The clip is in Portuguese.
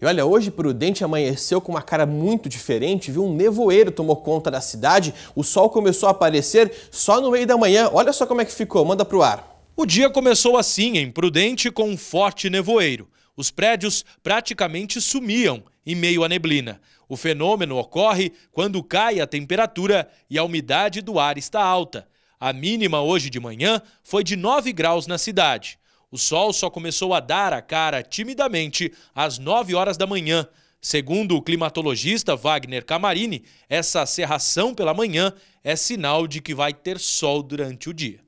E olha, hoje Prudente amanheceu com uma cara muito diferente, viu? Um nevoeiro tomou conta da cidade, o sol começou a aparecer só no meio da manhã. Olha só como é que ficou, manda pro ar. O dia começou assim, em Prudente, com um forte nevoeiro. Os prédios praticamente sumiam em meio à neblina. O fenômeno ocorre quando cai a temperatura e a umidade do ar está alta. A mínima hoje de manhã foi de 9 graus na cidade. O sol só começou a dar a cara timidamente às 9 horas da manhã. Segundo o climatologista Wagner Camarini, essa cerração pela manhã é sinal de que vai ter sol durante o dia.